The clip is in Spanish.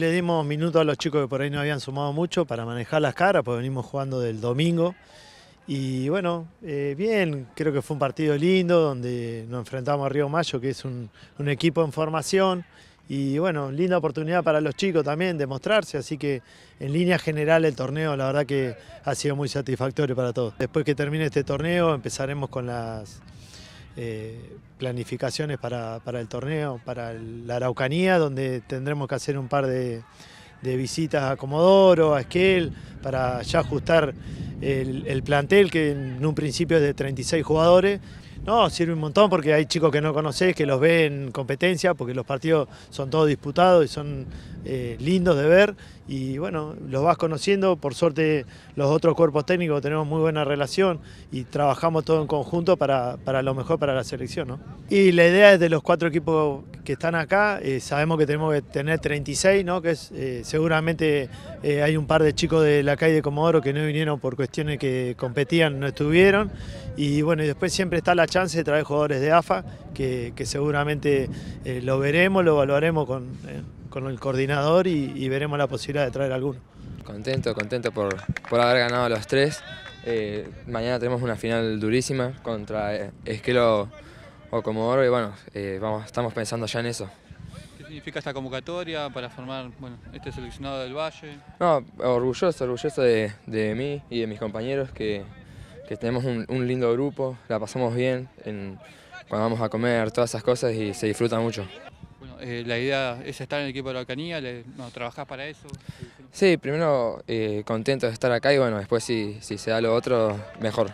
Le dimos minutos a los chicos que por ahí no habían sumado mucho para manejar las caras, porque venimos jugando del domingo. Y bueno, eh, bien, creo que fue un partido lindo donde nos enfrentamos a Río Mayo, que es un, equipo en formación. Y bueno, linda oportunidad para los chicos también de mostrarse, así que en línea general el torneo la verdad que ha sido muy satisfactorio para todos. Después que termine este torneo empezaremos con las eh, planificaciones para, el torneo, para la Araucanía, donde tendremos que hacer un par de, visitas a Comodoro, a Esquel, para ya ajustar el, el plantel, que en un principio es de 36 jugadores. No, sirve un montón porque hay chicos que no conocés, que los ven en competencia, porque los partidos son todos disputados y son eh, lindos de ver. Y bueno, los vas conociendo. Por suerte, los otros cuerpos técnicos tenemos muy buena relación y trabajamos todo en conjunto para, lo mejor para la selección. Y la idea es de los cuatro equipos que están acá, eh, sabemos que tenemos que tener 36, ¿no? que es eh, seguramente hay un par de chicos de la calle de Comodoro que no vinieron por cuestiones que competían, no estuvieron. Y bueno, y después siempre está la chance de traer jugadores de AFA, que, seguramente eh, lo veremos, lo evaluaremos con, eh, el coordinador y, veremos la posibilidad de traer alguno. Contento, contento por, haber ganado los tres. Eh, mañana tenemos una final durísima contra Esquelo o Comodoro y bueno, vamos, estamos pensando ya en eso. ¿Qué significa esta convocatoria para formar bueno, este seleccionado del Valle? No, orgulloso, orgulloso de mí y de mis compañeros que que tenemos un, lindo grupo, la pasamos bien cuando vamos a comer, todas esas cosas y se disfruta mucho. Bueno, eh, la idea es estar en el equipo de la Canilla, no, ¿trabajás para eso? Sí, primero eh, contento de estar acá y bueno, después si se da lo otro, mejor.